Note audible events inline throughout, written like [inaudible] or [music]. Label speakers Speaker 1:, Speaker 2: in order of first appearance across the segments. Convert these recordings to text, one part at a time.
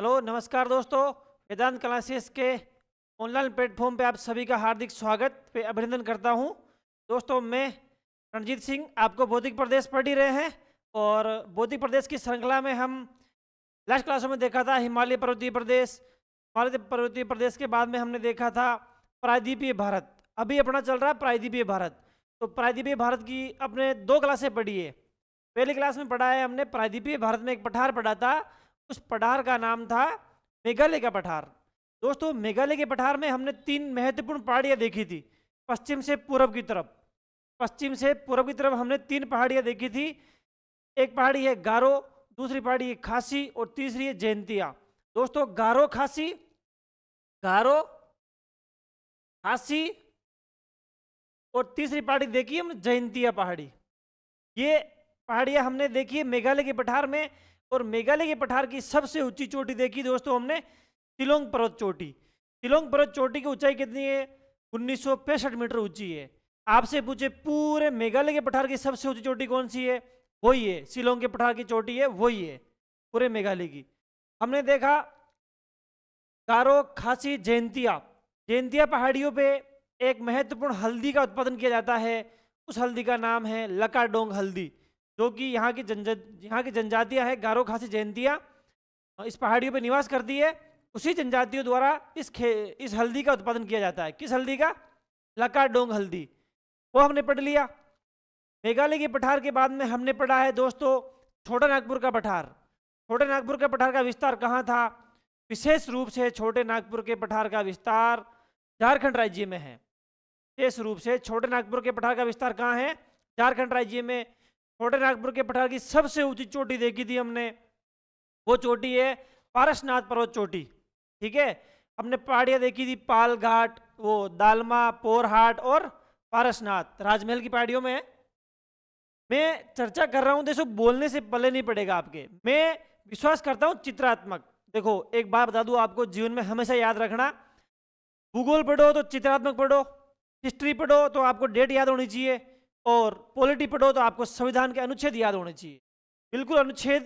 Speaker 1: hello नमस्कार दोस्तों Vedantu classes के ऑनलाइन प्लेटफॉर्म पे आप सभी का हार्दिक स्वागत पे अभिनंदन करता हूँ दोस्तों मैं रणजीत सिंह आपको बौद्धिक प्रदेश पढ़ ही रहे हैं और बौद्धिक प्रदेश की श्रृंखला में हम लास्ट क्लासों में देखा था हिमालय पर्वतीय प्रदेश हिमालय पर्वतीय प्रदेश के बाद में हमने देखा था प्रायद्वीपीय भारत अभी अपना चल रहा है प्रायद्वीपीय भारत तो प्रायद्वीपीय भारत की अपने दो क्लासें पढ़ी है पहली क्लास में पढ़ा है हमने प्रायद्वीपीय भारत में एक पठार पढ़ा था उस पठार का नाम था मेघालय का पठार दोस्तों मेघालय के पठार में हमने तीन महत्वपूर्ण पहाड़ियाँ देखी थी पश्चिम से पूर्व की तरफ पश्चिम से पूर्व की तरफ हमने तीन पहाड़ियाँ देखी थी एक पहाड़ी है गारो दूसरी पहाड़ी है खासी और तीसरी है जयंतिया दोस्तों गारो खासी गारो खासी और तीसरी पहाड़ी देखी हमने जयंतिया पहाड़ी ये पहाड़ियाँ हमने देखी है मेघालय के पठार में और मेघालय के पठार की सबसे ऊंची चोटी देखी दोस्तों हमने शिलोंग पर्वत चोटी शिलोंग पर्वत चोटी की ऊंचाई कितनी है उन्नीस मीटर ऊंची है आपसे पूछे पूरे मेघालय के पठार की सबसे ऊंची चोटी कौन सी है वही है शिलोंग के पठार की चोटी है वही है पूरे मेघालय की हमने देखा कारो खासी जयंतिया जयंतिया पहाड़ियों पे एक महत्वपूर्ण हल्दी का उत्पादन किया जाता है उस हल्दी का नाम है लकाडोंग हल्दी जो कि यहाँ की जनजा यहाँ की जनजातियाँ है गारो खासी जयंतिया इस पहाड़ियों पर निवास करती है उसी जनजातियों द्वारा इस खे इस हल्दी का उत्पादन किया जाता है किस हल्दी का लका डोंग हल्दी वो हमने पढ़ लिया मेघालय के पठार के बाद में हमने पढ़ा है दोस्तों छोटा नागपुर का पठार छोटे नागपुर के पठार का विस्तार कहाँ था विशेष रूप से छोटे नागपुर के पठार का विस्तार झारखंड राज्य में है विशेष रूप से छोटे नागपुर के पठार का विस्तार कहाँ है झारखंड राज्य में छोटे नागपुर के पठार की सबसे ऊंची चोटी देखी थी हमने वो चोटी है पारसनाथ पर्वत चोटी ठीक है हमने पहाड़ियाँ देखी थी पालघाट वो दालमा पोरहाट और पारसनाथ राजमहल की पहाड़ियों में मैं चर्चा कर रहा हूँ देखो बोलने से पले नहीं पड़ेगा आपके मैं विश्वास करता हूँ चित्रात्मक देखो एक बात बता दूँ आपको जीवन में हमेशा याद रखना भूगोल पढ़ो तो चित्रात्मक पढ़ो हिस्ट्री पढ़ो तो आपको डेट याद होनी चाहिए और पॉलिटी पढ़ो तो आपको संविधान के अनुच्छेद याद होने चाहिए बिल्कुल अनुच्छेद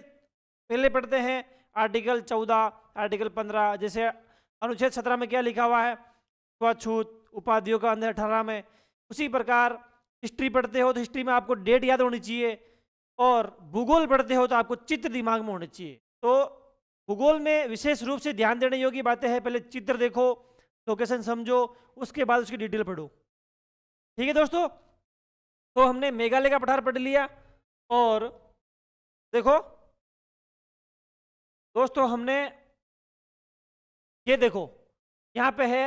Speaker 1: पहले पढ़ते हैं आर्टिकल चौदह आर्टिकल पंद्रह जैसे अनुच्छेद सत्रह में क्या लिखा हुआ है स्वच्छूत उपाधियों का अंदर अठारह में उसी प्रकार हिस्ट्री पढ़ते हो तो हिस्ट्री में आपको डेट याद होनी चाहिए और भूगोल पढ़ते हो तो आपको चित्र दिमाग में होने चाहिए तो भूगोल में विशेष रूप से ध्यान देने योग्य बातें हैं पहले चित्र देखो लोकेशन समझो उसके बाद उसकी डिटेल पढ़ो ठीक है दोस्तों तो हमने मेघालय का पठार पढ़
Speaker 2: लिया और देखो दोस्तों हमने ये देखो यहां पे है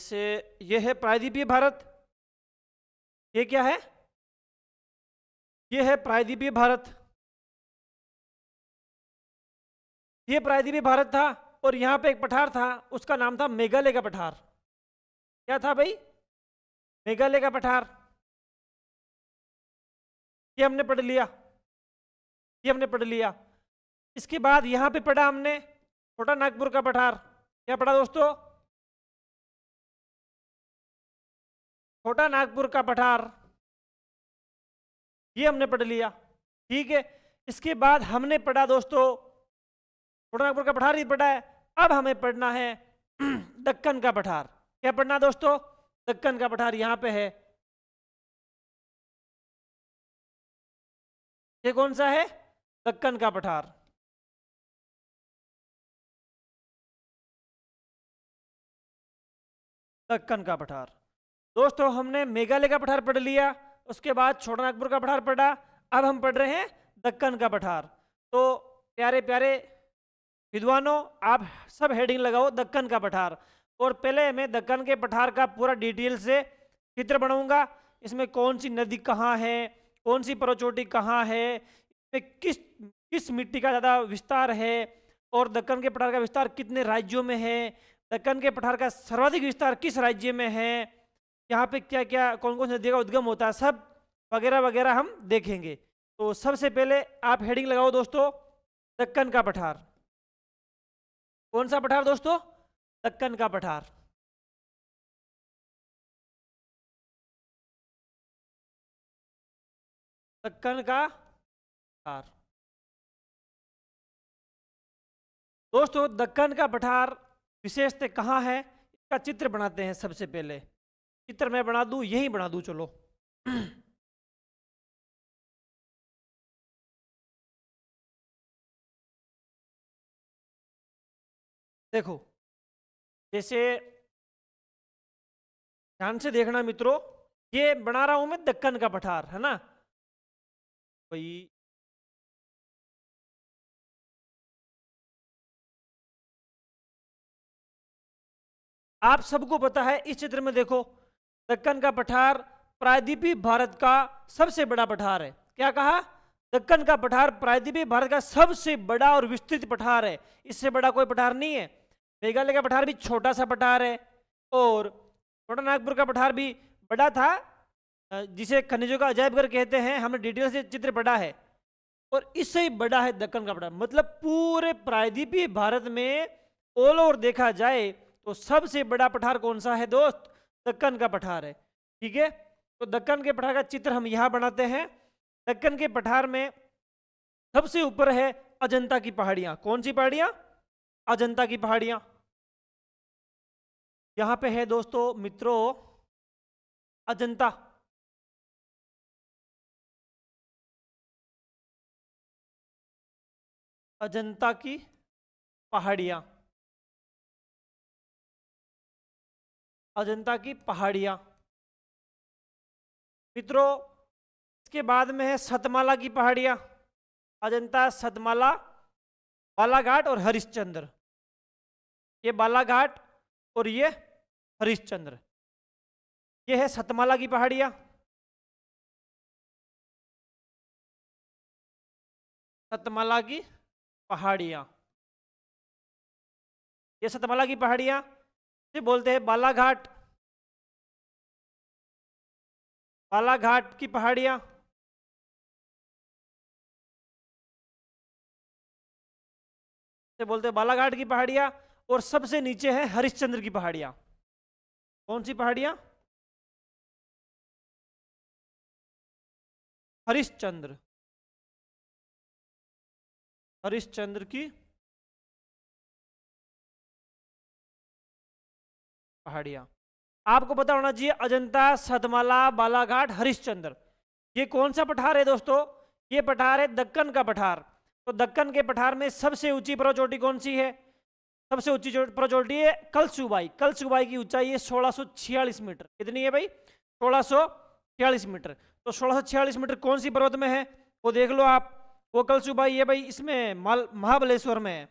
Speaker 2: इसे ये है प्रायद्वीपीय भारत ये क्या है ये है प्रायद्वीपीय भारत ये प्रायद्वीपीय भारत था और यहां पे एक पठार था उसका नाम था मेघालय का पठार क्या था भाई मेघालय का पठार ये हमने पढ़ लिया ये हमने पढ़ लिया इसके बाद यहां पे पढ़ा हमने छोटा नागपुर का पठार क्या पढ़ा दोस्तों
Speaker 1: छोटा नागपुर का पठार ये हमने पढ़ लिया ठीक है इसके बाद हमने पढ़ा दोस्तों छोटा नागपुर का पठार ही पढ़ा है अब हमें पढ़ना है [clears throat] दक्कन का पठार क्या पढ़ना दोस्तों दक्कन का
Speaker 2: पठार यहां पे है ये कौन सा है दक्कन का पठार
Speaker 1: दक्कन का पठार दोस्तों हमने मेघालय का पठार पढ़ लिया उसके बाद छोटा नागपुर का पठार पढ़ा अब हम पढ़ रहे हैं दक्कन का पठार तो प्यारे प्यारे विद्वानों आप सब हेडिंग लगाओ दक्कन का पठार और पहले मैं दक्कन के पठार का पूरा डिटेल से चित्र बनाऊंगा इसमें कौन सी नदी कहाँ है कौन सी परोचोटी कहाँ है इसमें किस किस मिट्टी का ज़्यादा विस्तार है और दक्कन के पठार का विस्तार कितने राज्यों में है दक्कन के पठार का सर्वाधिक विस्तार किस राज्य में है यहाँ पे क्या क्या कौन कौन सी नदी का उद्गम होता है सब वगैरह वगैरह हम देखेंगे तो सबसे पहले आप हेडिंग लगाओ दोस्तों दक्कन का पठार
Speaker 2: कौन सा पठार दोस्तों दक्कन का पठार दक्कन का पठार दोस्तों दक्कन
Speaker 1: का पठार विशेषते कहाँ है इसका चित्र बनाते हैं सबसे पहले चित्र मैं बना दूँ यही बना दूँ चलो
Speaker 2: देखो जैसे ध्यान से देखना मित्रों ये बना रहा हूं मैं दक्कन का पठार है ना भाई
Speaker 1: आप सबको पता है इस चित्र में देखो दक्कन का पठार प्रायद्वीपी भारत का सबसे बड़ा पठार है क्या कहा दक्कन का पठार प्रायद्वीपी भारत का सबसे बड़ा और विस्तृत पठार है इससे बड़ा कोई पठार नहीं है मेघालय का पठार भी छोटा सा पठार है और छोटा नागपुर का पठार भी बड़ा था जिसे खनिजों का अजायब घर कहते हैं हमने डिटेल से चित्र पढ़ा है और इससे ही बड़ा है दक्कन का पठार मतलब पूरे प्रायद्वीपीय भारत में ऑल ओवर देखा जाए तो सबसे बड़ा पठार कौन सा है दोस्त दक्कन का पठार है ठीक है तो दक्कन के पठार का चित्र हम यहाँ बनाते हैं दक्कन के पठार में सबसे ऊपर है अजंता की पहाड़ियाँ कौन सी पहाड़ियाँ अजंता की पहाड़ियां यहां पे है दोस्तों मित्रों
Speaker 2: अजंता अजंता की पहाड़ियां अजंता की पहाड़ियां
Speaker 1: मित्रों इसके बाद में है सतमाला की पहाड़ियां अजंता सतमाला बालाघाट और हरिश्चंद्र ये बालाघाट और ये हरिश्चंद्र ये
Speaker 2: है सतमाला की पहाड़ियां सतमाला की पहाड़ियां ये सतमाला की पहाड़ियां से बोलते हैं बालाघाट बालाघाट की पहाड़ियां से बोलते हैं बालाघाट की पहाड़ियां और सबसे नीचे है हरिश्चंद्र की पहाड़ियां कौन सी पहाड़ियां हरिश्चंद्र हरिश्चंद्र की
Speaker 1: पहाड़ियां आपको पता होना चाहिए अजंता सतमाला बालाघाट हरिश्चंद्र ये कौन सा पठार है दोस्तों ये पठार है दक्कन का पठार तो दक्कन के पठार में सबसे ऊंची चोटी कौन सी है सबसे ऊंची है कल है कलसुबाई कलसुबाई की ऊंचाई है सोलह मीटर कितनी है भाई सोलह मीटर तो सोलह मीटर कौन सी पर्वत में है वो देख लो आप वो कलसुबाई है भाई इसमें माल महाबलेश्वर में है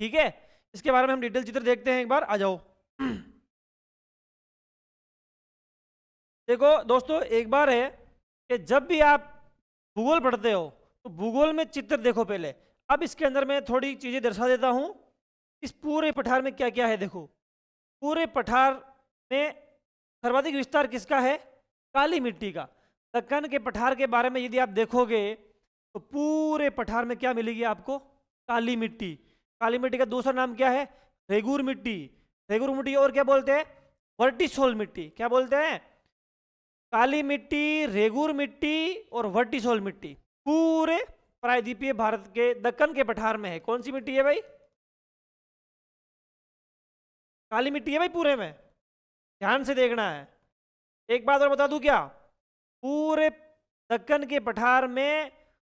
Speaker 1: ठीक है इसके बारे में हम डिटेल चित्र देखते हैं एक बार आ जाओ [clears throat] देखो दोस्तों एक बार है कि जब भी आप भूगोल पढ़ते हो तो भूगोल में चित्र देखो पहले अब इसके अंदर मैं थोड़ी चीज़ें दर्शा देता हूं इस पूरे पठार में क्या क्या है देखो पूरे पठार में सर्वाधिक विस्तार किसका है काली मिट्टी का दक्कन तो के पठार के बारे में यदि आप देखोगे तो पूरे पठार में क्या मिलेगी आपको काली मिट्टी काली मिट्टी का दूसरा नाम क्या है रेगुर मिट्टी रेगुर मिट्टी और क्या बोलते हैं वर्टिसोल मिट्टी क्या बोलते हैं काली मिट्टी रेगुर मिट्टी और वर्टिसोल मिट्टी पूरे प्रायद्वीपीय भारत के दक्कन के पठार में है कौन सी मिट्टी है भाई काली मिट्टी है भाई पूरे में ध्यान से देखना है एक बात और बता दूं क्या पूरे दक्कन के पठार में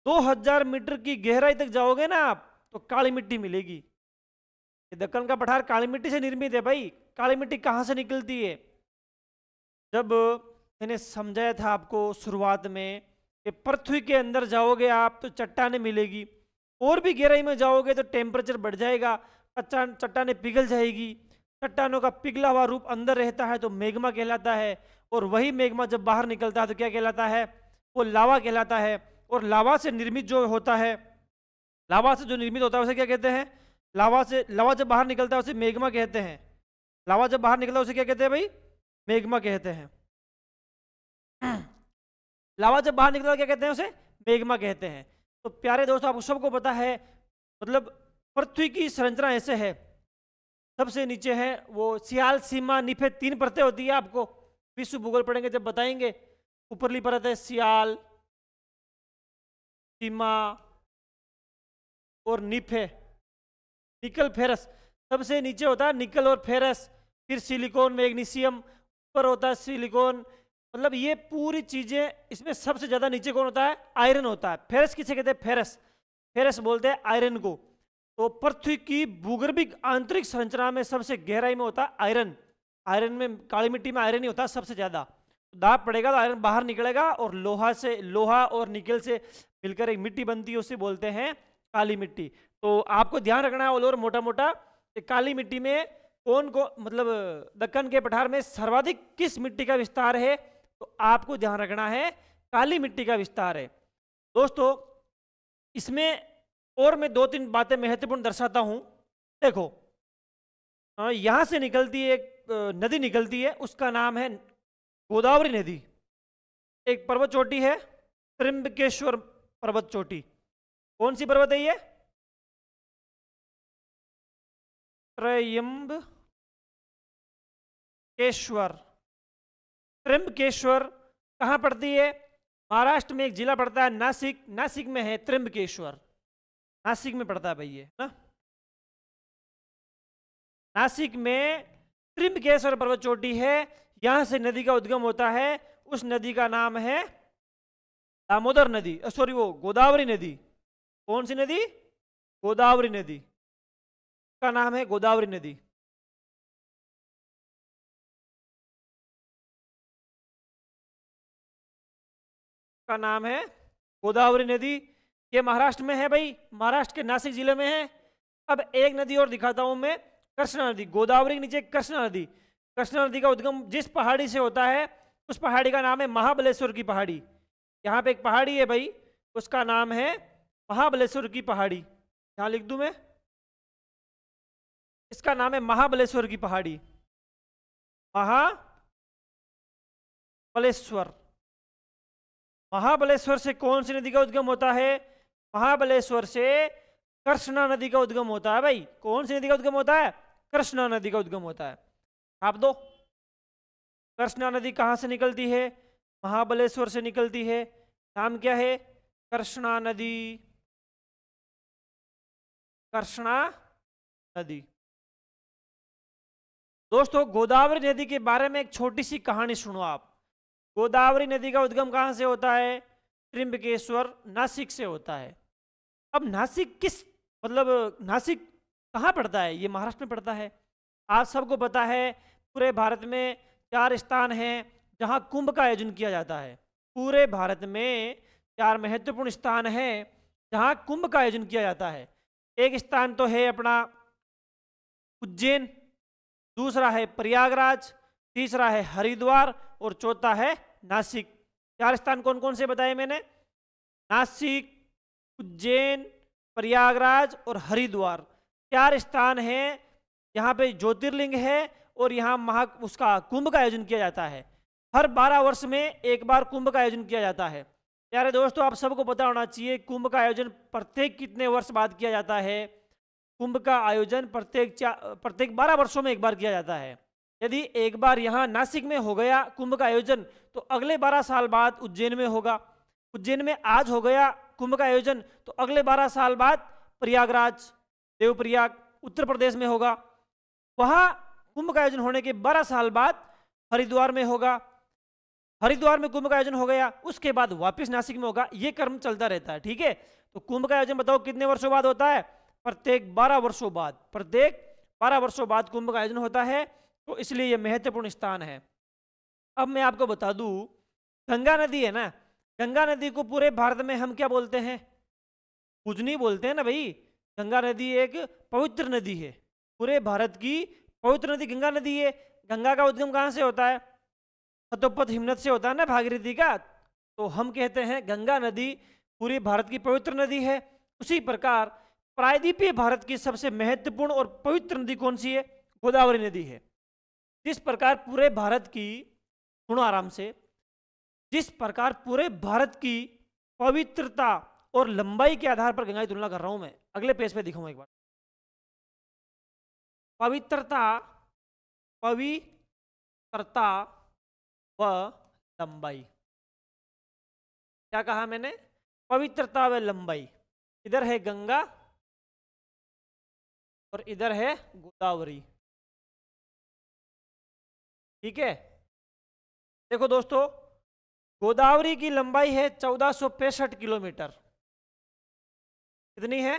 Speaker 1: 2000 मीटर की गहराई तक जाओगे ना आप तो काली मिट्टी मिलेगी ये दक्कन का पठार काली मिट्टी से निर्मित है भाई काली मिट्टी कहाँ से निकलती है जब मैंने समझाया था आपको शुरुआत में कि पृथ्वी के अंदर जाओगे आप तो चट्टाने मिलेगी और भी गहराई में जाओगे तो टेम्परेचर बढ़ जाएगा चट्टाने पिघल जाएगी चट्टानों का पिघला हुआ रूप अंदर रहता है तो मेघमा कहलाता है और वही मेघमा जब बाहर निकलता है तो क्या कहलाता है वो लावा कहलाता है और लावा से निर्मित जो होता है लावा से जो निर्मित होता है उसे क्या कहते हैं लावा से लावा जब बाहर निकलता है उसे मेघमा कहते हैं लावा जब बाहर निकलता है उसे क्या कहते हैं भाई मेघमा कहते हैं [clears throat] लावा जब बाहर निकलता है क्या कहते हैं उसे मेघमा कहते हैं तो प्यारे दोस्तों आप सबको पता है मतलब पृथ्वी की संरचना ऐसे है सबसे नीचे है वो सियाल सीमा निफे तीन परतें होती है आपको विश्व भूगोल पढ़ेंगे जब बताएंगे ऊपरली परत है सियाल सीमा और निफे निकल फेरस सबसे नीचे होता है निकल और फेरस फिर सिलिकॉन मैग्नीशियम ऊपर होता है सिलिकॉन मतलब ये पूरी चीज़ें इसमें सबसे ज़्यादा नीचे कौन होता है आयरन होता है फेरस किसे कहते हैं फेरस फेरस बोलते हैं आयरन को तो पृथ्वी की भूगर्भिक आंतरिक संरचना में सबसे गहराई में होता है आयरन आयरन में काली मिट्टी में आयरन ही होता सबसे ज़्यादा तो दाब पड़ेगा तो आयरन बाहर निकलेगा और लोहा से लोहा और निकल से मिलकर एक मिट्टी बनती है उसे बोलते हैं काली मिट्टी तो आपको ध्यान रखना है ऑल ओवर मोटा मोटा काली मिट्टी में कौन को मतलब दक्कन के पठार में सर्वाधिक किस मिट्टी का विस्तार है तो आपको ध्यान रखना है काली मिट्टी का विस्तार है दोस्तों इसमें और मैं दो तीन बातें महत्वपूर्ण दर्शाता हूं देखो हाँ, यहां से निकलती है एक नदी निकलती है उसका नाम है गोदावरी नदी एक पर्वत चोटी है त्रिंबकेश्वर
Speaker 2: पर्वत चोटी कौन सी पर्वत है ये
Speaker 1: त्रयम्ब केश्वर कहाँ पड़ती है महाराष्ट्र में एक जिला पड़ता है नासिक नासिक में है त्रिंबकेश्वर नासिक में पड़ता है भाई ये ना नासिक में त्रिम पर्वत चोटी है यहां से नदी का उद्गम होता है उस नदी का नाम है दामोदर नदी सॉरी वो गोदावरी नदी कौन सी नदी गोदावरी नदी का
Speaker 2: नाम है गोदावरी नदी का नाम है गोदावरी नदी
Speaker 1: ये महाराष्ट्र में है भाई महाराष्ट्र के नासिक जिले में है अब एक नदी और दिखाता हूँ मैं कृष्णा नदी गोदावरी नीचे कृष्णा नदी कृष्णा नदी का उद्गम जिस पहाड़ी से होता है उस पहाड़ी का नाम है महाबलेश्वर की पहाड़ी यहाँ पे एक पहाड़ी है भाई उसका नाम है महाबलेश्वर की पहाड़ी यहाँ लिख दूँ मैं
Speaker 2: इसका नाम है महाबलेश्वर की पहाड़ी
Speaker 1: महाबलेश्वर महाबलेश्वर से कौन सी नदी का उद्गम होता है महाबलेश्वर से कृष्णा नदी का उद्गम होता है भाई कौन सी नदी का उद्गम होता है कृष्णा नदी का उद्गम होता है आप दो कृष्णा नदी कहाँ से निकलती है महाबलेश्वर से निकलती है नाम क्या है कृष्णा नदी कृष्णा नदी दोस्तों गोदावरी नदी के बारे में एक छोटी सी कहानी सुनो आप गोदावरी नदी का उद्गम कहाँ से होता है त्रिंबकेश्वर नासिक से होता है अब नासिक किस मतलब नासिक कहाँ पड़ता है ये महाराष्ट्र में पड़ता है आप सबको पता है पूरे भारत में चार स्थान हैं जहाँ कुंभ का आयोजन किया जाता है पूरे भारत में चार महत्वपूर्ण स्थान हैं जहाँ कुंभ का आयोजन किया जाता है एक स्थान तो है अपना उज्जैन दूसरा है प्रयागराज तीसरा है हरिद्वार और चौथा है नासिक चार स्थान कौन कौन से बताए मैंने नासिक उज्जैन प्रयागराज और हरिद्वार चार स्थान हैं यहाँ पे ज्योतिर्लिंग है और यहाँ महा उसका कुंभ का आयोजन किया जाता है हर 12 वर्ष में एक बार कुंभ का आयोजन किया जाता है प्यारे दोस्तों आप सबको पता होना चाहिए कुंभ का आयोजन प्रत्येक कितने वर्ष बाद किया जाता है कुंभ का आयोजन प्रत्येक प्रत्येक बारह वर्षों में एक बार किया जाता है यदि एक बार यहाँ नासिक में हो गया कुंभ का आयोजन तो अगले बारह साल बाद उज्जैन में होगा उज्जैन में आज हो गया कुंभ का आयोजन तो अगले बारह साल बाद प्रयागराज देवप्रयाग उत्तर प्रदेश में होगा वहां कुंभ का आयोजन होने के बारह साल बाद हरिद्वार में होगा हरिद्वार में कुंभ का आयोजन हो गया उसके बाद वापस नासिक में होगा ये कर्म चलता रहता है ठीक है तो कुंभ का आयोजन बताओ कितने वर्षों बाद होता है प्रत्येक बारह वर्षों बाद प्रत्येक बारह वर्षों बाद कुंभ का आयोजन होता है तो इसलिए यह महत्वपूर्ण स्थान है अब मैं आपको बता दू गंगा नदी है ना गंगा नदी को पूरे भारत में हम क्या बोलते हैं पूजनी बोलते हैं ना भाई गंगा नदी एक पवित्र नदी है पूरे भारत की पवित्र नदी गंगा नदी है गंगा का उद्गम कहाँ से होता है सतोपथ हिमनत से होता है ना भागीरथी का तो हम कहते हैं गंगा नदी पूरे भारत की पवित्र नदी है उसी प्रकार प्रायद्वीपीय भारत की सबसे महत्वपूर्ण और पवित्र नदी कौन सी है गोदावरी नदी है जिस प्रकार पूरे भारत की सुनो आराम से जिस प्रकार पूरे भारत की पवित्रता और लंबाई के आधार पर गंगा की तुलना कर रहा हूं मैं अगले पेज पे दिखाऊंगा एक बार
Speaker 2: पवित्रता पवित्रता व लंबाई क्या कहा मैंने पवित्रता व लंबाई इधर है गंगा और इधर है गोदावरी ठीक है
Speaker 1: देखो दोस्तों गोदावरी की लंबाई है चौदह किलोमीटर कितनी है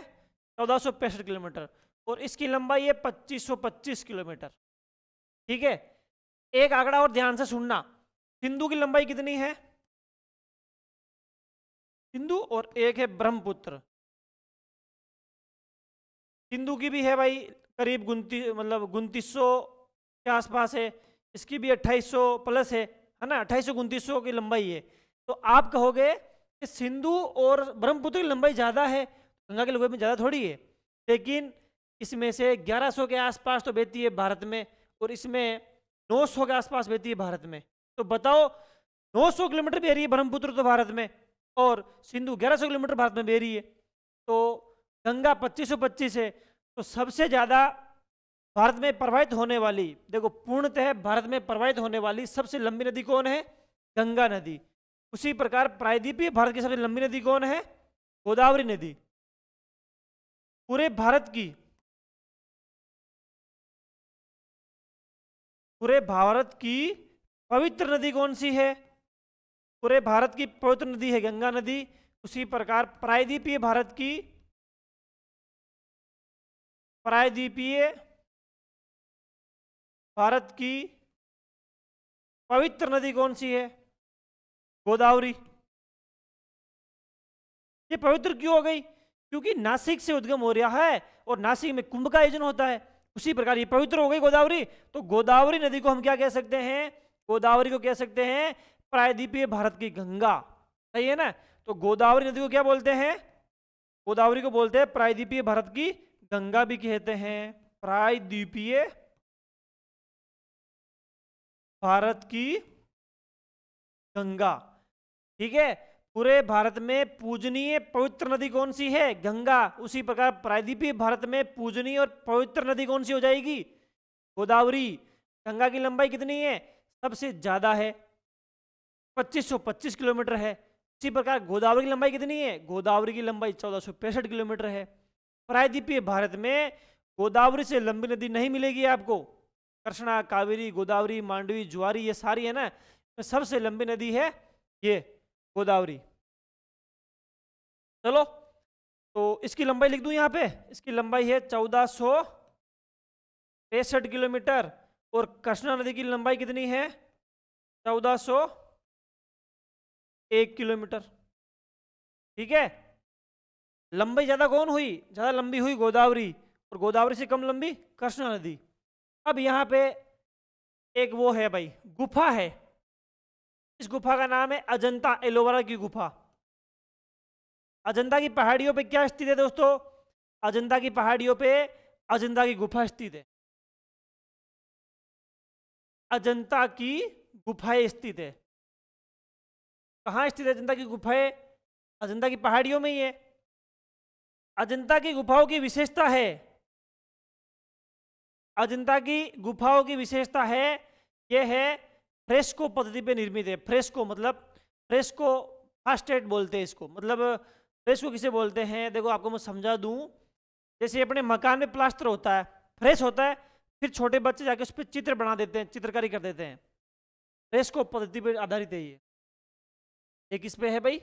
Speaker 1: चौदह किलोमीटर और इसकी लंबाई है 2525 किलोमीटर ठीक है एक आंकड़ा और ध्यान से सुनना सिंधु की लंबाई कितनी है सिंधु और एक है ब्रह्मपुत्र सिंधु की भी है भाई करीब गुंती मतलब उनतीस के आसपास है इसकी भी 2800 प्लस है है ना अट्ठाईस सौ सौ की लंबाई है तो आप कहोगे कि सिंधु और ब्रह्मपुत्र की लंबाई ज़्यादा है तो गंगा के लोगों में ज़्यादा थोड़ी है लेकिन इसमें से 1100 के आसपास तो बहती है भारत में और इसमें 900 के आसपास बहती है भारत में तो बताओ 900 किलोमीटर बह रही है ब्रह्मपुत्र तो भारत में और सिंधु 1100 किलोमीटर भारत में बह रही है तो गंगा 2525 है तो सबसे ज़्यादा भारत में प्रवाहित होने वाली देखो पूर्णतः भारत में प्रवाहित होने वाली सबसे लंबी नदी कौन है गंगा नदी उसी प्रकार प्रायद्वीपीय भारत की सबसे लंबी नदी कौन है गोदावरी नदी पूरे भारत की पूरे भारत की पवित्र नदी कौन सी है पूरे भारत की पवित्र नदी है गंगा नदी उसी प्रकार प्रायद्वीपीय भारत की प्रायद्वीपीय
Speaker 2: भारत की पवित्र नदी
Speaker 1: कौन सी है गोदावरी ये पवित्र क्यों हो गई क्योंकि नासिक से उद्गम हो रहा है और नासिक में कुंभ का आयोजन होता है उसी प्रकार ये पवित्र हो गई गोदावरी तो गोदावरी नदी को हम क्या कह सकते हैं गोदावरी को कह सकते हैं प्रायद्वीपीय भारत की गंगा सही है ना तो गोदावरी नदी को क्या बोलते हैं गोदावरी को बोलते हैं प्रायद्वीपीय भारत की गंगा भी कहते हैं प्रायद्वीपीय भारत की गंगा ठीक है पूरे भारत में पूजनीय पवित्र नदी कौन सी है गंगा उसी प्रकार प्रायद्वीपीय भारत में पूजनीय और पवित्र नदी कौन सी हो जाएगी गोदावरी गंगा की लंबाई कितनी है सबसे ज़्यादा है 2525 किलोमीटर है इसी प्रकार गोदावरी की लंबाई कितनी है गोदावरी की लंबाई चौदह किलोमीटर है प्रायद्वीपीय भारत में गोदावरी से लंबी नदी नहीं मिलेगी आपको कृष्णा कावेरी गोदावरी मांडवी ज्वारी ये सारी है ना सबसे लंबी नदी है ये गोदावरी चलो तो इसकी लंबाई लिख दूं यहाँ पे इसकी लंबाई है चौदह सौ किलोमीटर और कृष्णा नदी की लंबाई कितनी है चौदह सौ एक किलोमीटर ठीक है लंबाई ज़्यादा कौन हुई ज़्यादा लंबी हुई गोदावरी और गोदावरी से कम लंबी कृष्णा नदी अब यहाँ पे एक वो है भाई गुफा है इस गुफा का नाम है अजंता एलोवेरा की गुफा अजंता की पहाड़ियों पे क्या स्थित है दोस्तों अजंता की पहाड़ियों पे अजंता की गुफा स्थित है अजंता की गुफाएं
Speaker 2: स्थित है कहाँ स्थित है अजंता की गुफाएं अजंता की पहाड़ियों में ही है
Speaker 1: अजंता की गुफाओं की विशेषता है अजंता की गुफाओं की विशेषता है यह है फ्रेस्को पद्धति पे निर्मित है फ्रेस्को मतलब फ्रेस्को फास्टेट बोलते हैं इसको मतलब फ्रेस्को किसे बोलते हैं देखो आपको मैं समझा दूँ जैसे अपने मकान में प्लास्टर होता है फ्रेश होता है फिर छोटे बच्चे जाके उस पर चित्र बना देते हैं चित्रकारी कर देते हैं फ्रेस्को पद्धति पर आधारित है ये एक इस पर है भाई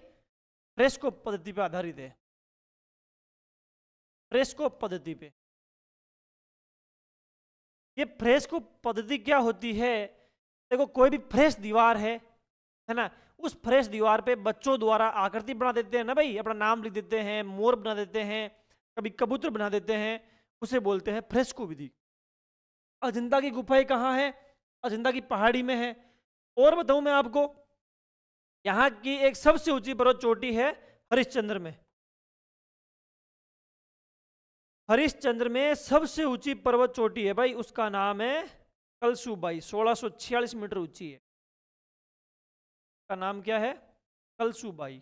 Speaker 1: फ्रेस्को पद्धति पर आधारित
Speaker 2: है फ्रेस्को पद्धति पे
Speaker 1: ये फ्रेश को पद्धति क्या होती है देखो कोई भी फ्रेश दीवार है है ना उस फ्रेश दीवार पे बच्चों द्वारा आकृति बना देते हैं ना भाई अपना नाम लिख देते हैं मोर बना देते हैं कभी कबूतर बना देते हैं उसे बोलते हैं फ्रेस्को विधि अजिंता की गुफाएं कहाँ है अजिंता की पहाड़ी में है और बताऊ मैं आपको यहाँ की एक सबसे ऊंची पर्वत चोटी है हरिश्चंद्र में हरिश्चंद्र में सबसे ऊंची पर्वत चोटी है भाई उसका नाम है कलसुबाई सोलह मीटर ऊंची है का नाम क्या है कलसुबाई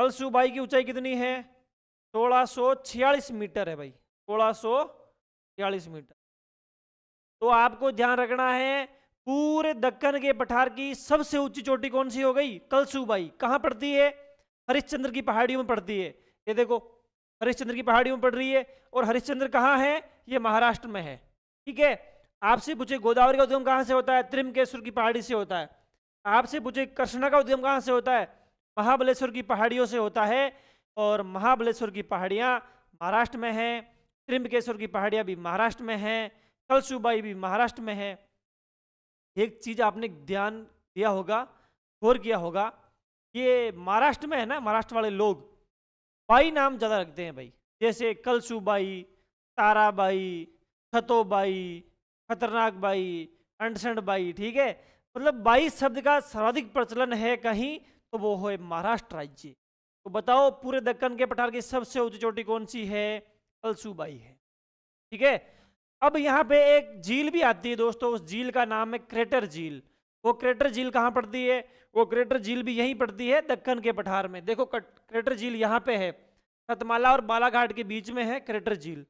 Speaker 2: कलसुबाई की ऊंचाई कितनी है
Speaker 1: सोलह मीटर है भाई सोलह मीटर तो आपको ध्यान रखना है पूरे दक्कन के पठार की सबसे ऊंची चोटी कौन सी हो गई कलसुबाई कहां पड़ती है हरिश्चंद्र की पहाड़ियों में पड़ती है ये देखो हरिश्चंद्र की पहाड़ियों में पड़ रही है और हरिश्चंद्र कहाँ है ये महाराष्ट्र में है ठीक है आपसे पूछे गोदावरी का उद्यम कहाँ से होता है त्रिमकेश्वर की पहाड़ी से होता है आपसे पूछे कृष्णा का उद्यम कहाँ से होता है महाबलेश्वर की पहाड़ियों से होता है और महाबलेश्वर की पहाड़ियाँ महाराष्ट्र में हैं त्रिम्बकेश्वर की पहाड़ियाँ भी महाराष्ट्र में हैं कलसुबाई भी महाराष्ट्र में है एक चीज़ आपने ध्यान दिया होगा गौर किया होगा ये महाराष्ट्र में है ना महाराष्ट्र वाले लोग बाई नाम ज़्यादा रखते हैं भाई जैसे कलसूबाई ताराबाई खतोबाई खतरनाक बाई अंडसंड बाई ठीक है मतलब बाई शब्द का सर्वाधिक प्रचलन है कहीं तो वो है महाराष्ट्र राज्य तो बताओ पूरे दक्कन के पठार की सबसे ऊंची चोटी कौन सी है कलसूबाई है ठीक है अब यहाँ पे एक झील भी आती है दोस्तों उस झील का नाम है क्रेटर झील वो क्रेटर झील कहाँ पड़ती है वो क्रेटर झील भी यहीं पड़ती है दक्कन के पठार में देखो क्रेटर झील यहाँ पे है सतमाला और बालाघाट के बीच में है क्रेटर झील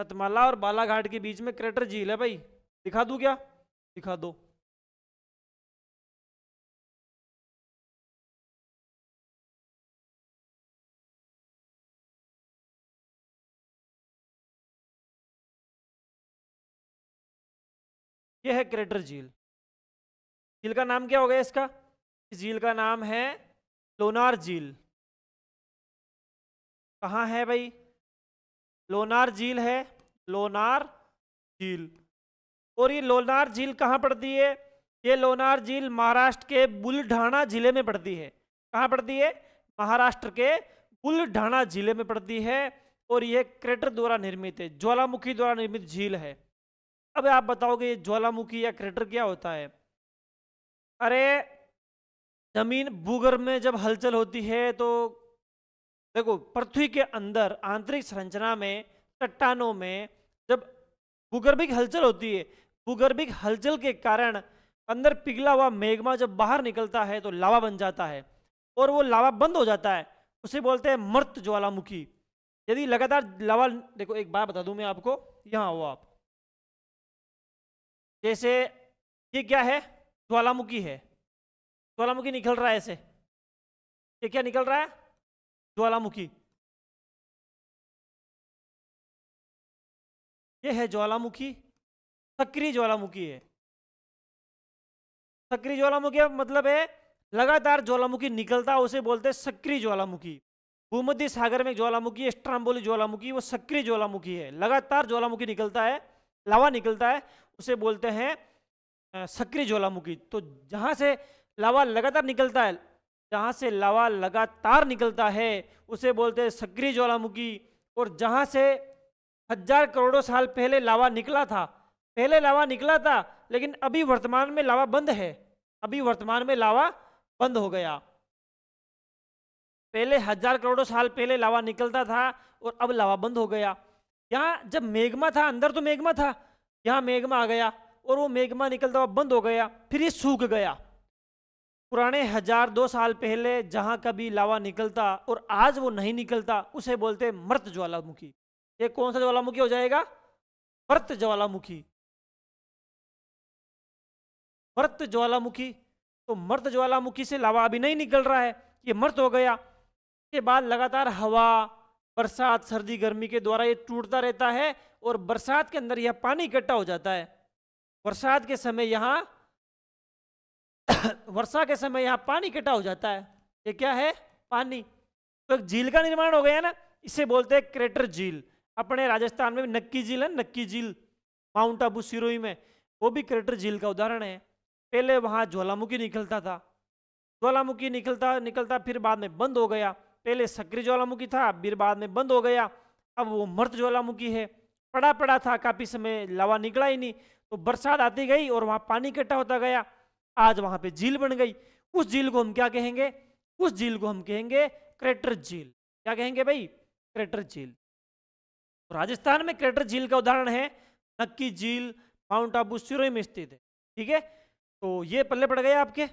Speaker 2: सतमाला और बालाघाट के बीच में क्रेटर झील है भाई दिखा दू क्या दिखा दो ये है क्रेटर झील झील का नाम क्या हो गया
Speaker 1: इसका झील का नाम है लोनार झील कहाँ है भाई लोनार झील है लोनार झील और ये लोनार झील कहाँ पड़ती है ये लोनार झील महाराष्ट्र के बुलढाणा जिले में पड़ती है कहाँ पड़ती है महाराष्ट्र के बुलढाणा जिले में पड़ती है और यह क्रेटर द्वारा निर्मित है ज्वालामुखी द्वारा निर्मित झील है अब आप बताओगे ज्वालामुखी या क्रेटर क्या होता है अरे जमीन भूगर्भ में जब हलचल होती है तो देखो पृथ्वी के अंदर आंतरिक संरचना में चट्टानों में जब भूगर्भिक हलचल होती है भूगर्भिक हलचल के कारण अंदर पिघला हुआ मेघमा जब बाहर निकलता है तो लावा बन जाता है और वो लावा बंद हो जाता है उसे बोलते हैं मर्त ज्वालामुखी यदि लगातार लावा देखो एक बार बता दूं मैं आपको यहाँ हो आप जैसे ये क्या है ज्वालामुखी है
Speaker 2: ज्वालामुखी निकल रहा है ऐसे ये क्या निकल रहा है ज्वालामुखी ये है ज्वालामुखी
Speaker 1: सक्रिय ज्वालामुखी है सक्रिय ज्वालामुखी मतलब है लगातार ज्वालामुखी निकलता उसे बोलते हैं सक्रिय ज्वालामुखी भूमध्य सागर में ज्वालामुखी है स्ट्राम्बोली ज्वालामुखी वो सक्रिय ज्वालामुखी है लगातार ज्वालामुखी निकलता है लावा निकलता है उसे बोलते हैं सक्रिय ज्वालामुखी तो जहाँ से लावा लगातार निकलता है जहाँ से लावा लगातार निकलता है उसे बोलते हैं सक्रिय ज्वालामुखी और जहाँ से हजार करोड़ों साल पहले लावा निकला था पहले लावा निकला था लेकिन अभी वर्तमान में लावा बंद है अभी वर्तमान में लावा बंद हो गया पहले हजार करोड़ों साल पहले लावा निकलता था और अब लावा बंद हो गया यहाँ जब मेघमा था अंदर तो मेघमा था यहाँ मेघमा आ गया और वो मेघमा निकलता हुआ बंद हो गया फिर ये सूख गया पुराने हजार दो साल पहले जहाँ कभी लावा निकलता और आज वो नहीं निकलता उसे बोलते मृत ज्वालामुखी ये कौन सा ज्वालामुखी हो जाएगा मृत ज्वालामुखी मृत ज्वालामुखी तो मृत ज्वालामुखी से लावा अभी नहीं निकल रहा है ये मृत हो गया के बाद लगातार हवा बरसात सर्दी गर्मी के द्वारा ये टूटता रहता है और बरसात के अंदर यह पानी इकट्ठा हो जाता है बरसात के समय यहाँ [coughs] वर्षा के समय यहाँ पानी इकट्ठा हो जाता है ये क्या है पानी तो एक झील का निर्माण हो गया ना इसे बोलते हैं क्रेटर झील अपने राजस्थान में नक्की झील है नक्की झील माउंट आबू सिरोही में वो भी क्रेटर झील का उदाहरण है पहले वहाँ ज्वालामुखी निकलता था ज्वालामुखी निकलता निकलता फिर बाद में बंद हो गया पहले सक्रिय ज्वालामुखी था बीर बाद में बंद हो गया अब वो मृत ज्वालामुखी है पड़ा पड़ा था काफ़ी समय लावा निकला ही नहीं तो बरसात आती गई और वहां पानी इकट्ठा होता गया आज वहां पे झील बन गई उस झील को हम क्या कहेंगे उस झील को हम कहेंगे क्रेटर झील क्या कहेंगे भाई क्रेटर झील तो राजस्थान में क्रेटर झील का उदाहरण है नक्की झील माउंट आबू सिरोई में स्थित है ठीक है तो ये पल्ले पड़ गए आपके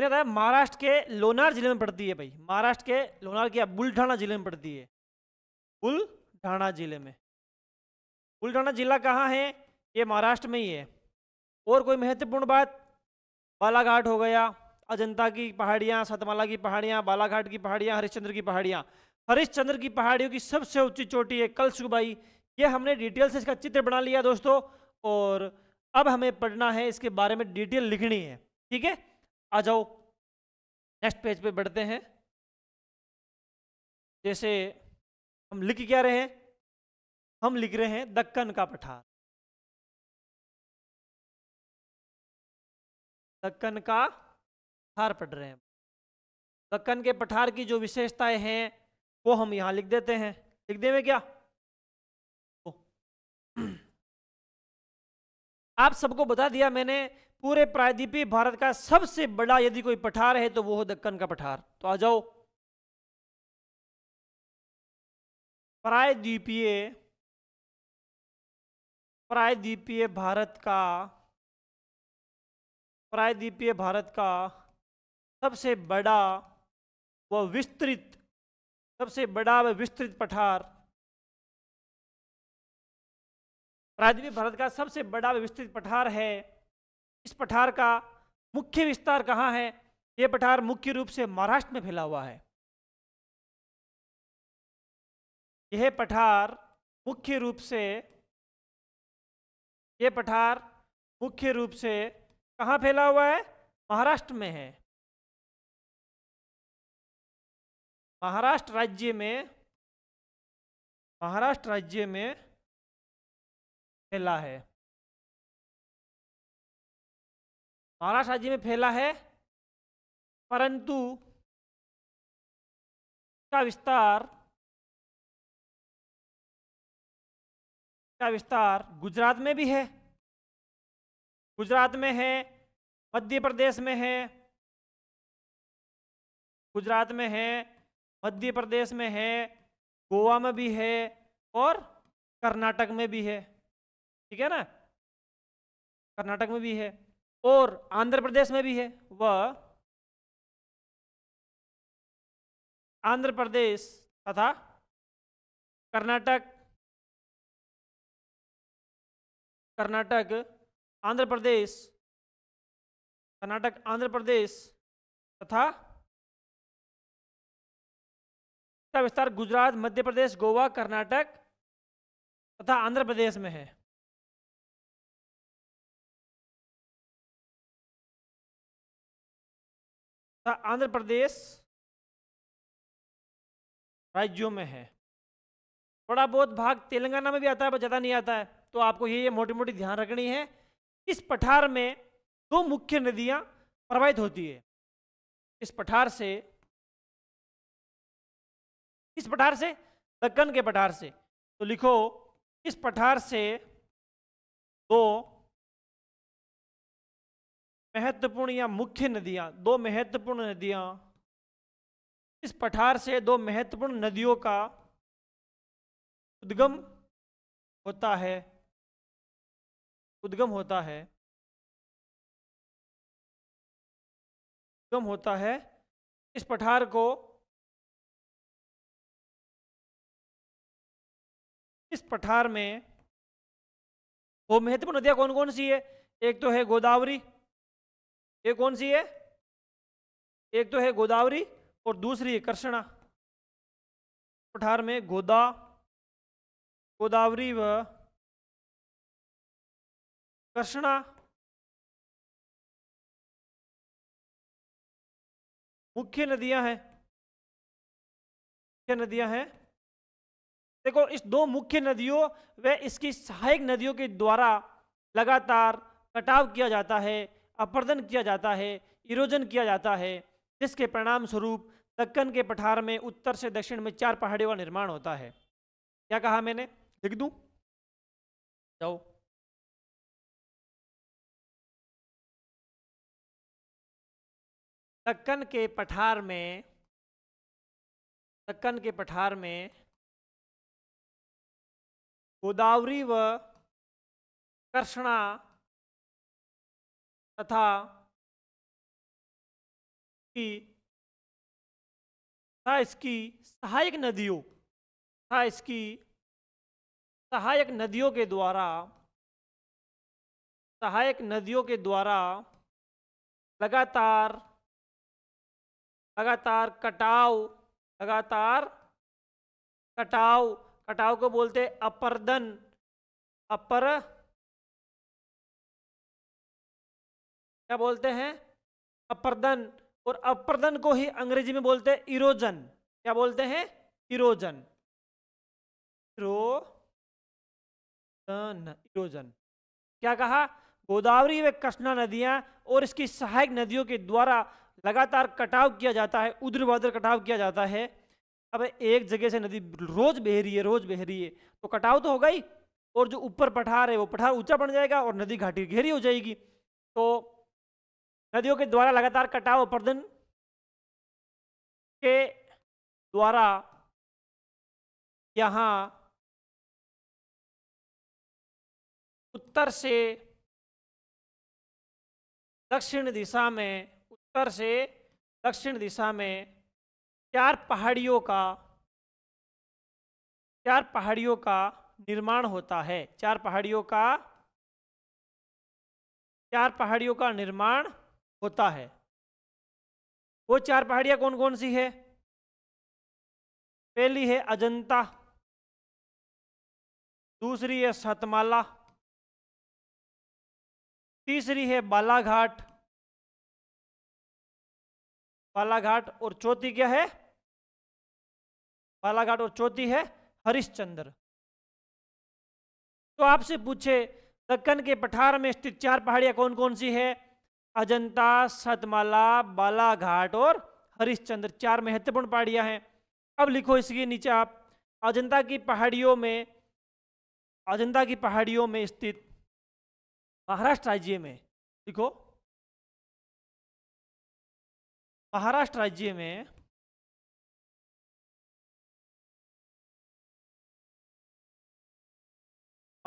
Speaker 2: फिर आता है महाराष्ट्र के
Speaker 1: लोनार जिले में पड़ती है भाई महाराष्ट्र के लोनार क्या बुलढाणा जिले में पड़ती है बुलढाणा जिले में बुलढाणा जिला कहाँ है ये महाराष्ट्र में ही है और कोई महत्वपूर्ण बात बालाघाट हो गया अजंता की पहाड़ियाँ सतमाला की पहाड़ियाँ बालाघाट की पहाड़ियाँ हरिश्चंद्र की पहाड़ियाँ हरिश्चंद्र की पहाड़ियों की सबसे ऊंची चोटी है कल सुबाई ये हमने डिटेल से इसका चित्र बना लिया दोस्तों और अब हमें पढ़ना है इसके बारे में डिटेल लिखनी है ठीक है आ जाओ नेक्स्ट पेज पे बढ़ते हैं जैसे हम लिख क्या
Speaker 2: रहे हैं हम लिख रहे हैं दक्कन का पठार
Speaker 1: दक्कन का पठार पढ़ रहे हैं दक्कन के पठार की जो विशेषताएं हैं वो हम यहां लिख देते हैं लिख देवे क्या [clears throat] आप सबको बता दिया मैंने पूरे प्रायद्वीपीय भारत का सबसे बड़ा यदि कोई पठार है तो वो हो दक्कन का पठार तो आ जाओ
Speaker 2: प्रायद्वीपीय प्रायद्वीपीय भारत का
Speaker 1: प्रायद्वीपीय भारत का सबसे बड़ा व विस्तृत सबसे बड़ा व विस्तृत पठार प्रायद्वीपीय भारत का सबसे बड़ा व विस्तृत पठार है इस पठार का मुख्य विस्तार कहाँ है ये पठार मुख्य रूप से महाराष्ट्र में फैला हुआ है यह पठार मुख्य रूप से ये पठार मुख्य रूप से कहाँ फैला हुआ है महाराष्ट्र में है
Speaker 2: महाराष्ट्र राज्य में महाराष्ट्र राज्य में फैला है महाराष्ट्र राज्य में फैला है परंतु का विस्तार का विस्तार गुजरात में भी है
Speaker 1: गुजरात में है मध्य प्रदेश में है गुजरात में है मध्य प्रदेश में है गोवा में भी है और कर्नाटक में भी है ठीक है ना कर्नाटक में भी है और आंध्र प्रदेश में भी है वह
Speaker 2: आंध्र प्रदेश तथा कर्नाटक कर्नाटक आंध्र प्रदेश कर्नाटक आंध्र प्रदेश तथा इसका विस्तार गुजरात मध्य प्रदेश गोवा कर्नाटक तथा आंध्र प्रदेश में है तथा आंध्र प्रदेश
Speaker 1: राज्यों में है थोड़ा बहुत भाग तेलंगाना में भी आता है पर ज़्यादा नहीं आता है तो आपको ये मोटी मोटी ध्यान रखनी है इस पठार में दो मुख्य नदियाँ प्रवाहित होती है इस पठार से इस पठार से दक्कन के पठार से
Speaker 2: तो लिखो इस पठार से दो महत्वपूर्ण या मुख्य नदियाँ दो महत्वपूर्ण नदियाँ इस पठार से दो महत्वपूर्ण नदियों का उद्गम होता है उद्गम होता है उद्गम होता है इस पठार को इस पठार में वो महत्वपूर्ण नदियाँ कौन कौन सी है
Speaker 1: एक तो है गोदावरी ये कौन सी है एक तो है गोदावरी और दूसरी है कृष्णा पठार में गोदा
Speaker 2: गोदावरी व कृष्णा मुख्य
Speaker 1: नदियां हैं मुख्य नदियां हैं देखो इस दो मुख्य नदियों व इसकी सहायक नदियों के द्वारा लगातार कटाव किया जाता है अपर्दन किया जाता है इरोजन किया जाता है जिसके परिणाम स्वरूप दक्कन के पठार में उत्तर से दक्षिण में चार पहाड़ियों का निर्माण होता है क्या कहा मैंने लिख दू जाओ
Speaker 2: दक्कन के पठार में दक्कन के पठार में गोदावरी व कृष्णा तथा की तथा इसकी सहायक नदियों तथा इसकी सहायक नदियों के द्वारा सहायक
Speaker 1: नदियों के द्वारा लगातार लगातार कटाव लगातार कटाव कटाव को बोलते अपरदन अपर क्या बोलते हैं अपर्दन और अपर्दन को ही अंग्रेजी में बोलते हैं इरोजन क्या बोलते हैं इरोजन इरो इरोजन क्या कहा गोदावरी व कृष्णा नदियां और इसकी सहायक नदियों के द्वारा लगातार कटाव किया जाता है उधर कटाव किया जाता है अब एक जगह से नदी रोज बह रही है रोज बह रही है तो कटाव तो हो गई और जो ऊपर पठार है वो पठार ऊंचा बन जाएगा और नदी घाटी गहरी हो जाएगी तो नदियों के द्वारा लगातार कटाव अपरदन
Speaker 2: के द्वारा यहाँ उत्तर से दक्षिण दिशा में उत्तर से दक्षिण दिशा
Speaker 1: में चार पहाड़ियों का चार पहाड़ियों का निर्माण होता है चार पहाड़ियों का चार पहाड़ियों का निर्माण होता है वो चार पहाड़ियां
Speaker 2: कौन कौन सी है पहली है अजंता दूसरी है सतमाला
Speaker 1: तीसरी है बालाघाट बालाघाट और चौथी क्या है बालाघाट और चौथी है हरिश्चंद्र तो आपसे पूछे दक्कन के पठार में स्थित चार पहाड़ियां कौन कौन सी है अजंता सतमाला बालाघाट और हरिश्चंद्र चार महत्वपूर्ण पहाड़ियां हैं अब लिखो इसके नीचे आप अजंता की पहाड़ियों में अजंता की पहाड़ियों में स्थित महाराष्ट्र राज्य
Speaker 2: में लिखो महाराष्ट्र राज्य में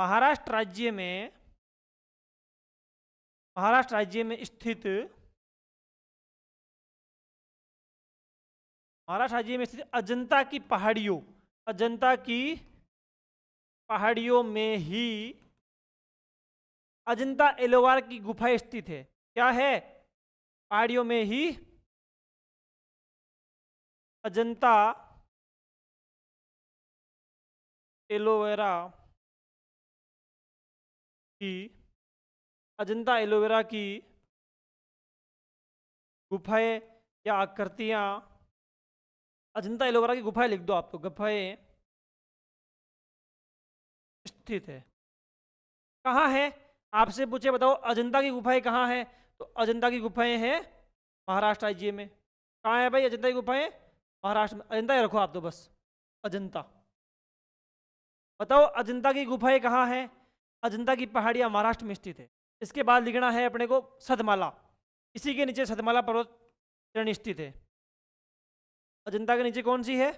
Speaker 2: महाराष्ट्र राज्य में महाराष्ट्र राज्य में स्थित
Speaker 1: महाराष्ट्र राज्य में स्थित अजंता की पहाड़ियों अजंता की पहाड़ियों में ही अजंता एलोवार
Speaker 2: की गुफा स्थित है क्या है पहाड़ियों में ही अजंता एलोवेरा की अजंता एलोवेरा की गुफाएं या आकृतियां अजंता एलोवेरा की गुफाएं लिख दो आप तो गुफाएं
Speaker 1: स्थित है कहाँ है आपसे पूछे बताओ अजंता की गुफाएं कहाँ है तो अजंता की गुफाएं हैं महाराष्ट्र राज्य में कहाँ है भाई अजंता की गुफाएं महाराष्ट्र में अजंता रखो आप तो बस अजंता बताओ अजंता की गुफाएं कहाँ हैं अजंता की पहाड़ियाँ महाराष्ट्र में स्थित है इसके बाद लिखना है अपने को सतमाला इसी के नीचे सतमाला पर्वत श्रेणी स्थित है
Speaker 2: अजंता के नीचे कौन सी है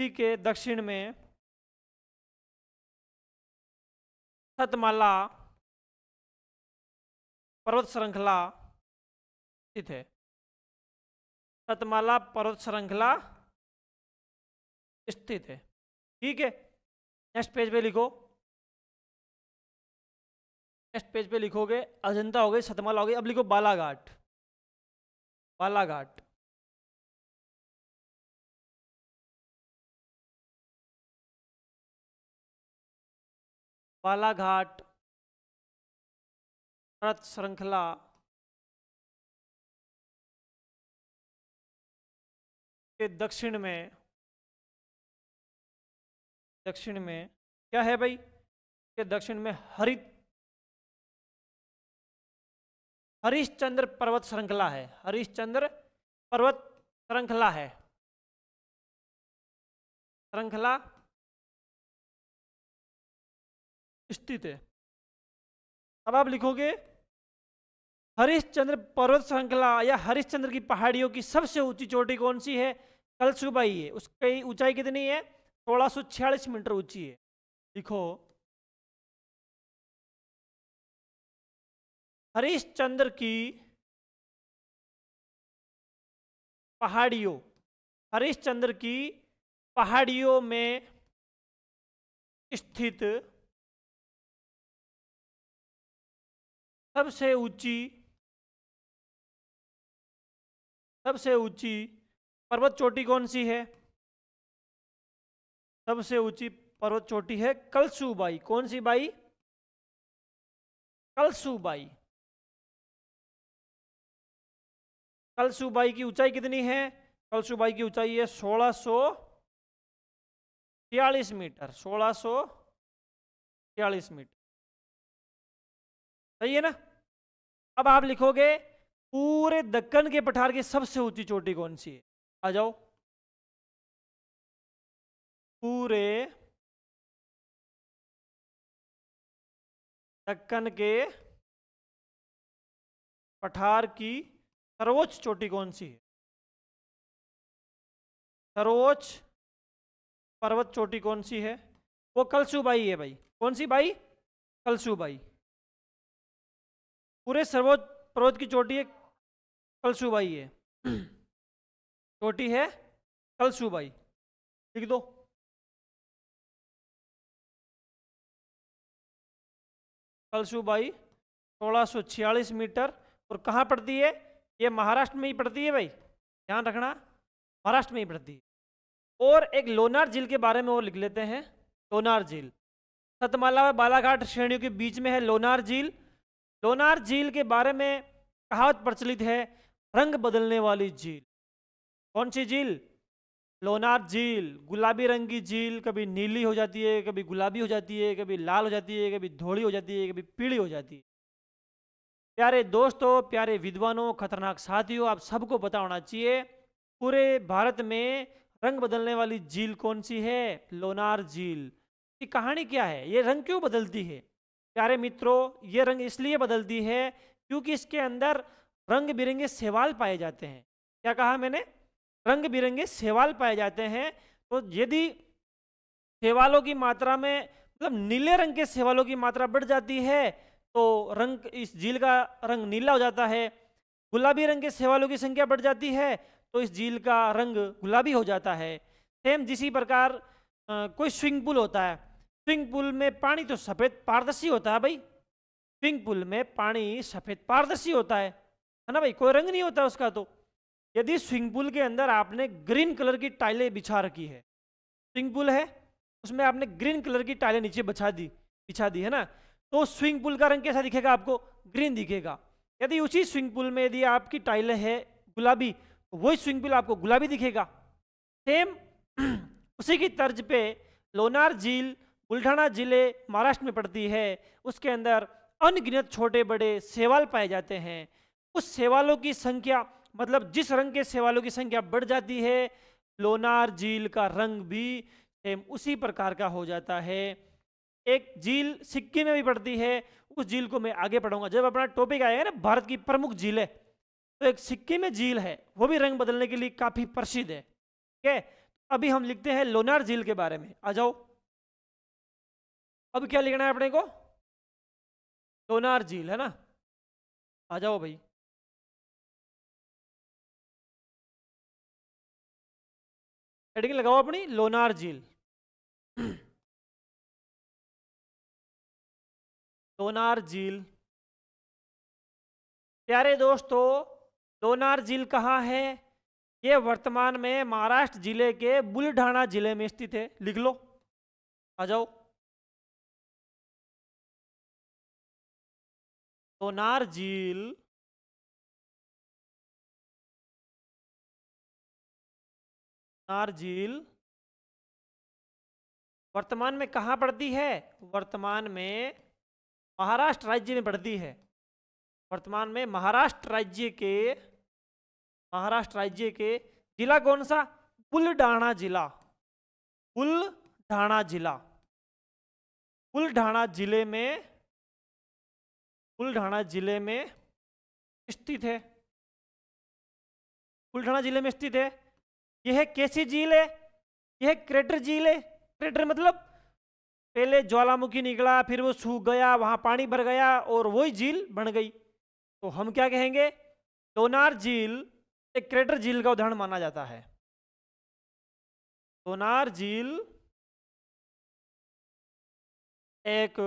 Speaker 2: ठीक है दक्षिण में सतमाला पर्वत श्रृंखला स्थित है सतमाला पर्वत श्रृंखला स्थित है ठीक है नेक्स्ट पेज पे लिखो नेक्स्ट पेज पे लिखोगे अजंता हो गई सतमाला हो गई अब लिखो बालाघाट बालाघाट बालाघाट भारत श्रृंखला के दक्षिण में दक्षिण में क्या है भाई के दक्षिण में हरित हरिश्चंद्र पर्वत श्रृंखला है हरिश्चंद्र पर्वत श्रृंखला है श्रृंखला स्थित है
Speaker 1: अब आप लिखोगे हरिश्चंद्र पर्वत श्रृंखला या हरिश्चंद्र की पहाड़ियों की सबसे ऊंची चोटी कौन सी है कल सुबह ही है उसकी ऊंचाई कितनी है सोलह मीटर ऊंची है लिखो
Speaker 2: हरिश्चंद्र की पहाड़ियों हरिश्चंद्र की पहाड़ियों में स्थित सबसे ऊंची
Speaker 1: सबसे ऊंची पर्वत चोटी कौन सी है सबसे ऊंची पर्वत चोटी है कलसुबाई कौन सी बाई
Speaker 2: कलसुबाई
Speaker 1: कलसुबाई की ऊंचाई कितनी है कलसुबाई की ऊंचाई है सोलह सो छियालीस मीटर सोलह सो छियालीस मीटर सही है ना अब आप लिखोगे पूरे दक्कन के पठार की सबसे ऊंची चोटी कौन सी है आ जाओ
Speaker 2: पूरे दक्कन के पठार की सर्वोच्च
Speaker 1: चोटी कौन सी है सर्वोच्च पर्वत चोटी कौन सी है वो कलसुबाई है भाई कौन सी बाई कलसुबाई पूरे सर्वोच्च पर्वत की चोटी है कलसुबाई
Speaker 2: है [clears throat] चोटी है कलसुबाई लिख दो
Speaker 1: कलसुबाई छियालीस मीटर और कहाँ पड़ती है ये महाराष्ट्र में ही पड़ती है भाई ध्यान रखना महाराष्ट्र में ही पड़ती है और एक लोनार झील के बारे में वो लिख लेते हैं लोनार झील सतमाला व बालाघाट श्रेणियों के बीच में है लोनार झील लोनार झील के बारे में कहावत प्रचलित है रंग बदलने वाली झील कौन सी झील लोनार झील गुलाबी रंग की झील कभी नीली हो जाती है कभी गुलाबी हो जाती है कभी लाल हो जाती है कभी धोड़ी हो जाती है कभी पीली हो जाती है प्यारे दोस्तों प्यारे विद्वानों खतरनाक साथियों आप सबको पता होना चाहिए पूरे भारत में रंग बदलने वाली झील कौन सी है लोनार झील की कहानी क्या है ये रंग क्यों बदलती है प्यारे मित्रों ये रंग इसलिए बदलती है क्योंकि इसके अंदर रंग बिरंगे सेवाल पाए जाते हैं क्या कहा मैंने रंग बिरंगे सेवाल पाए जाते हैं तो यदि सेवालों की मात्रा में मतलब नीले रंग के सेवालों की मात्रा बढ़ जाती है तो रंग इस झील का रंग नीला हो जाता है गुलाबी रंग के सेवालों की संख्या बढ़ जाती है तो इस झील का रंग गुलाबी हो जाता है सेम जिसी प्रकार कोई स्विंग पूल होता है स्विंग पूल में पानी तो सफ़ेद पारदर्शी होता है भाई स्विंग पूल में पानी सफ़ेद पारदर्शी होता है है ना भाई कोई रंग नहीं होता उसका तो यदि स्विंग पूल के अंदर आपने ग्रीन कलर की टाइलें बिछा रखी है स्विंग पूल है उसमें आपने ग्रीन कलर की टाइलें नीचे बिछा दी बिछा दी है ना तो स्विंग पूल का रंग कैसा दिखेगा आपको ग्रीन दिखेगा यदि उसी स्विंग पूल में यदि आपकी टाइल है गुलाबी तो वही स्विंग पूल आपको गुलाबी दिखेगा सेम [clears throat] उसी की तर्ज पे लोनार झील बुल्ढाना जिले महाराष्ट्र में पड़ती है उसके अंदर अनगिनत छोटे बड़े सेवाल पाए जाते हैं उस सेवालों की संख्या मतलब जिस रंग के सेवालों की संख्या बढ़ जाती है लोनार झील का रंग भी सेम उसी प्रकार का हो जाता है एक झील सिक्किम में भी पड़ती है उस झील को मैं आगे पढ़ूंगा जब अपना टॉपिक आएगा ना भारत की प्रमुख झीलें तो एक सिक्किम में झील है वो भी रंग बदलने के लिए काफ़ी प्रसिद्ध है ठीक है अभी हम लिखते हैं लोनार झील के बारे में आ जाओ अब क्या लिखना है अपने को
Speaker 2: लोनार झील है ना आ जाओ भाई हेडिंग लगाओ अपनी लोनार झील [clears throat] दोनार
Speaker 1: झील प्यारे दोस्तों दोनार झील कहाँ है ये वर्तमान में महाराष्ट्र जिले के बुलढाणा जिले में स्थित है लिख लो आ जाओ
Speaker 2: दोनार झील दोनार झील
Speaker 1: वर्तमान में कहाँ पड़ती है वर्तमान में महाराष्ट्र राज्य में बढ़ती है वर्तमान में महाराष्ट्र राज्य के महाराष्ट्र राज्य के जिला कौन सा बुलडाणा जिला बुलढाणा जिला बुलढाणा जिले में
Speaker 2: बुलढाणा जिले में स्थित है
Speaker 1: बुलढाणा जिले में स्थित है यह कैसी झील है यह क्रेटर झील है क्रेटर मतलब पहले ज्वालामुखी निकला फिर वो सूख गया वहाँ पानी भर गया और वही झील बन गई तो हम क्या कहेंगे डोनार झील एक क्रेटर झील का उदाहरण माना जाता है डोनार झील एक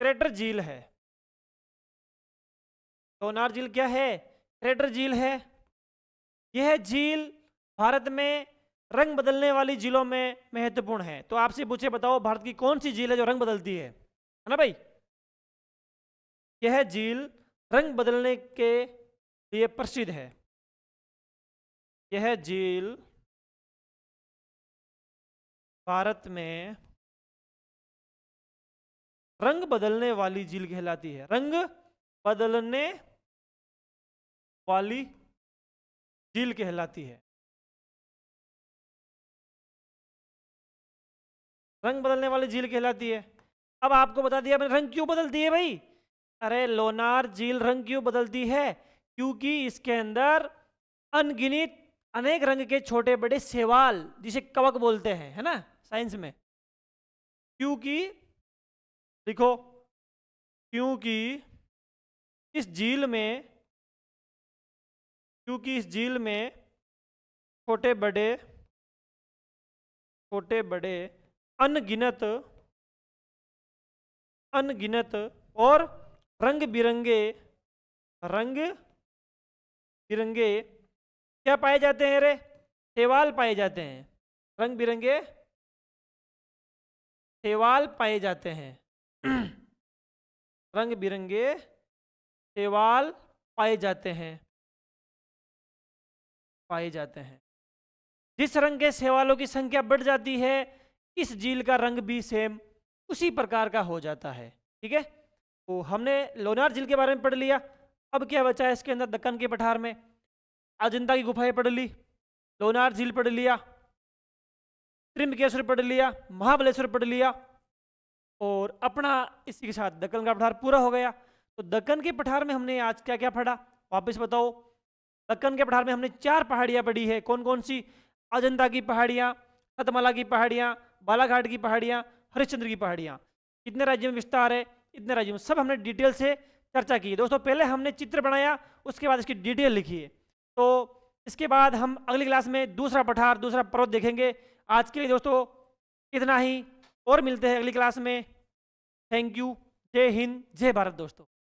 Speaker 1: क्रेटर झील है डोनार झील क्या है क्रेटर झील है यह झील भारत में रंग बदलने वाली जिलों में महत्वपूर्ण है तो आपसे पूछे बताओ भारत की कौन सी झील है जो रंग बदलती है है ना भाई यह झील रंग बदलने के
Speaker 2: लिए प्रसिद्ध है यह झील भारत में रंग बदलने वाली झील कहलाती है रंग बदलने वाली झील कहलाती है
Speaker 1: रंग बदलने वाली झील कहलाती है अब आपको बता दिया मैंने रंग क्यों बदलती है भाई अरे लोनार झील रंग क्यों बदलती है क्योंकि इसके अंदर अनगिनित अनेक रंग के छोटे बड़े सेवाल जिसे कवक बोलते हैं है ना साइंस में क्योंकि देखो
Speaker 2: क्योंकि इस झील में क्योंकि इस झील में छोटे बड़े
Speaker 1: छोटे बड़े अनगिनत अनगिनत और रंग बिरंगे रंग बिरंगे क्या पाए जाते हैं रे सेवाल पाए जाते हैं रंग बिरंगे सेवाल पाए जाते हैं [clears throat] रंग बिरंगे सेवाल पाए जाते हैं पाए जाते हैं जिस रंग के सेवालों की संख्या बढ़ जाती है इस झील का रंग भी सेम उसी प्रकार का हो जाता है ठीक है तो हमने लोनार झील के बारे में पढ़ लिया अब क्या बचा है इसके अंदर दक्कन के पठार में अजंता की गुफाएं पढ़ ली लोनार झील पढ़ लिया त्रिमकेश्वर पढ़ लिया महाबलेश्वर पढ़ लिया और अपना इसी के साथ दक्कन का पठार पूरा हो गया तो दक्कन के पठार में हमने आज क्या क्या पढ़ा वापस बताओ दक्कन के पठार में हमने चार पहाड़ियाँ पढ़ी है कौन कौन सी अजंता की पहाड़ियाँ सतमला की पहाड़ियाँ बालाघाट की पहाड़ियाँ हरिश्चंद्र की पहाड़ियाँ कितने राज्यों में विस्तार है इतने राज्यों में सब हमने डिटेल से चर्चा की दोस्तों पहले हमने चित्र बनाया उसके बाद इसकी डिटेल लिखी है तो इसके बाद हम अगली क्लास में दूसरा पठार दूसरा पर्वत देखेंगे आज के लिए दोस्तों इतना ही और मिलते हैं अगली क्लास में थैंक यू
Speaker 2: जय हिंद जय भारत दोस्तों